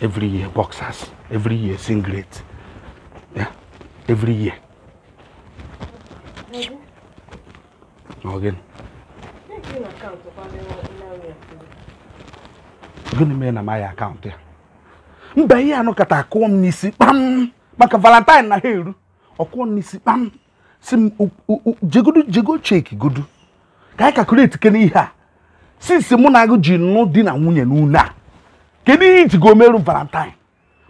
every year boxers, every year singlet, yeah, every year. Again. Again. Gịnị mere na maghị akaụntụ ya mba ihe anụ kata akụọ m n'isi kpam maka valentine na ha eru ọkụọ m n'isi kpam si m jegodu jego cheki godu ka anyị kakuleti kene ihe a sinsi mụ na agụ ji nụ di na nwunye n'une a kedu ihe iji go meru valentine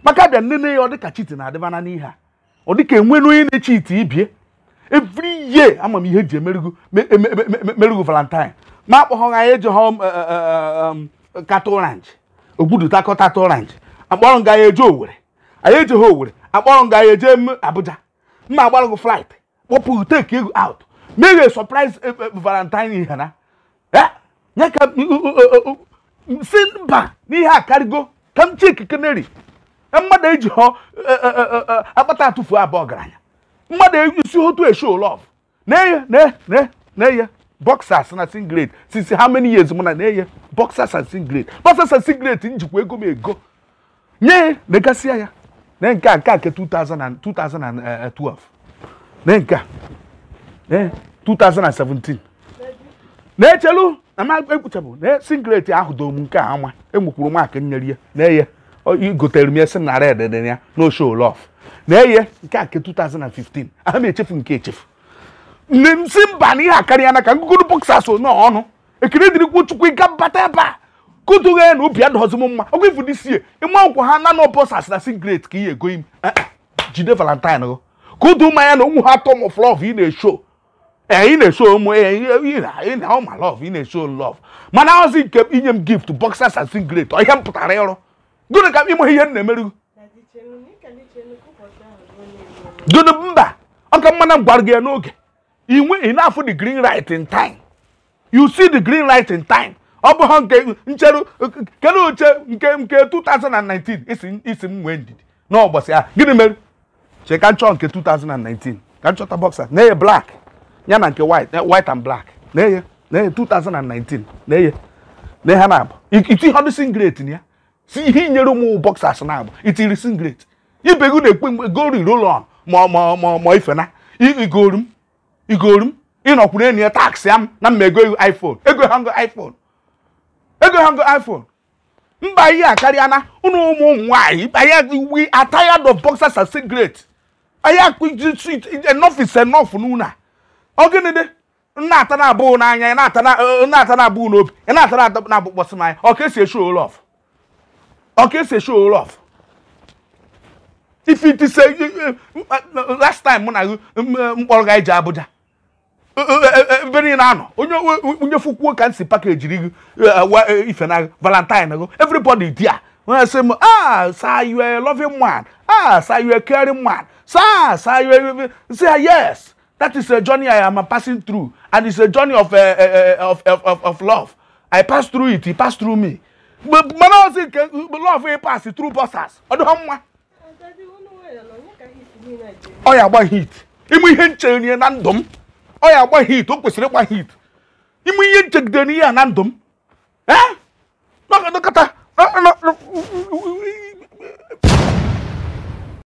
maka abịa nne nne ya ọ dịka chiti na-adịbana n'ihe a ọ dịka enwena onye na-eche iti ibie every year ama m ihe eji emerigo valentine ma akpọghọ ha eji ha kat um, um, um, orange ogbudutakọ tat orange akpọrọ nga eje owere anyị eji owere akpọrọ nga eje abuja mma agbarụgo flight kpọpụ take ego out mere surprise valentine ihe na eh? ya ka sin ba n'ihe akarịgo ka m chie ikike neri mmadụ eji hụ eh, eh, eh, akpata atụfu abụọ ọgaranya mmadụ esi otu eshow love na-eye boxers na singlet since how many years mụ na na boxers and singlet boxers and singlet njikwa ego m ego nye negasịa ya na nke a nke a nke 2012 na nke a 2017 na-echelu na m ekpuchabụ na singlet ahụ do m nke a ama enwekwuru m aka nyere ya na-eye igotere m ya sị na red dị ya na osho lof na-eye nke a nke 2015 aha m echefu nke echefu nne m si mba na ihe akarịa na ka ngụgụrụ bọksa so n'ọnụ ekiri dịrịkwu chukwu ịga bata ebe a kụtụghe na obi adọghọzi m mma ọgwụ ifu dịsie ịma ọgwụ ha na nọbọsas na singlet ka ihe egoghị m eh, eh, jide valentine gụ ka ụdụ mmanya na onwu ha atọ m flọv ị na-esho ee ị na-esho ụmụ na ọ ma lọv ị na eso lọv mana ozi nke inye m gift boxers and singlet ihe m pụtara ịrụ gịnị ka ịmaghị ihe m na-emerigo gịnị mba ọka mma m gwara gị ya n'oge inwe ị na-afụ the green light in time you see the green light in time ọ bụghị nke ncheru kedu oche nke nke 2019 isi isi m nwee ndidi n'ụbọchị a gịnị mere chee ka m chọọ nke 2019 ka nchọta bọksa na-eye blak. ya na nke white eh, white and black na-eye na 2019 na-eye na ihe na-abụ iti ihe ọdụ singlet ya si ihe inyere ụmụ boxers na-abụ itiri singlet ibe gị na-ekpe mgbe gori roll on ma ma ma ma ifena igorum igorum ịnọkwuru enyi ya taksi am na mma ego iphone ego ha ngo iphone ego ha ngo iphone mba ihe a karịa na ụlọ ụmụ nwanyị nwaanyị we are tired of boxers are and singlet anyị akpụ enough is enough n'ụlọ ọgịnịdị nna ata na abụọ n'anya eh, nna ata na abụọ n'obi nna ata na na abụkpọsị m anya ọ ka esi eshi olof ọ ka esi eshi olof if it is eh, eh, last time mụ na mkpọrọ gị je Abuja ebe niile anọ onye fukwuo ka m si paka ejiri gị ife na valentine gị everybody dia when sị say, ah, sir, you are a loving man. Ah, sir, you are a caring man. Sir, sir, you are. Say, yes. That is a journey I am passing through, and it's a journey of uh, uh, of, of, of of love. I pass through it, he pass through me. But man, I was in love. He pass through bosses. I don't know. Oh yeah, one hit. Imu ihe nchere na ndụ m. Ọ ya agba hit, o kwesịrị ịgba hit. Imu ihe nchere na ndụ m. Eh? Nọkọta